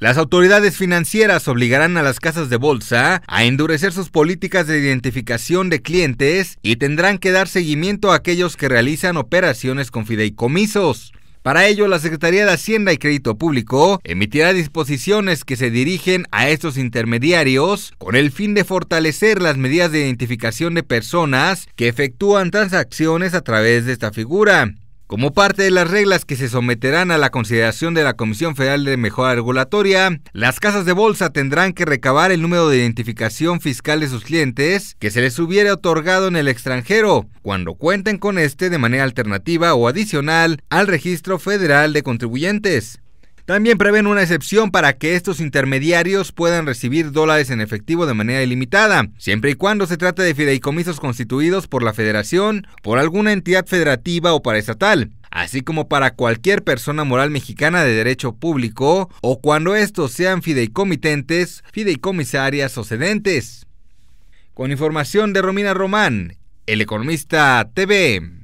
Las autoridades financieras obligarán a las casas de bolsa a endurecer sus políticas de identificación de clientes y tendrán que dar seguimiento a aquellos que realizan operaciones con fideicomisos. Para ello, la Secretaría de Hacienda y Crédito Público emitirá disposiciones que se dirigen a estos intermediarios con el fin de fortalecer las medidas de identificación de personas que efectúan transacciones a través de esta figura. Como parte de las reglas que se someterán a la consideración de la Comisión Federal de Mejora Regulatoria, las casas de bolsa tendrán que recabar el número de identificación fiscal de sus clientes que se les hubiera otorgado en el extranjero, cuando cuenten con este de manera alternativa o adicional al Registro Federal de Contribuyentes. También prevén una excepción para que estos intermediarios puedan recibir dólares en efectivo de manera ilimitada, siempre y cuando se trate de fideicomisos constituidos por la federación, por alguna entidad federativa o paraestatal, así como para cualquier persona moral mexicana de derecho público o cuando estos sean fideicomitentes, fideicomisarias o cedentes. Con información de Romina Román, El Economista TV.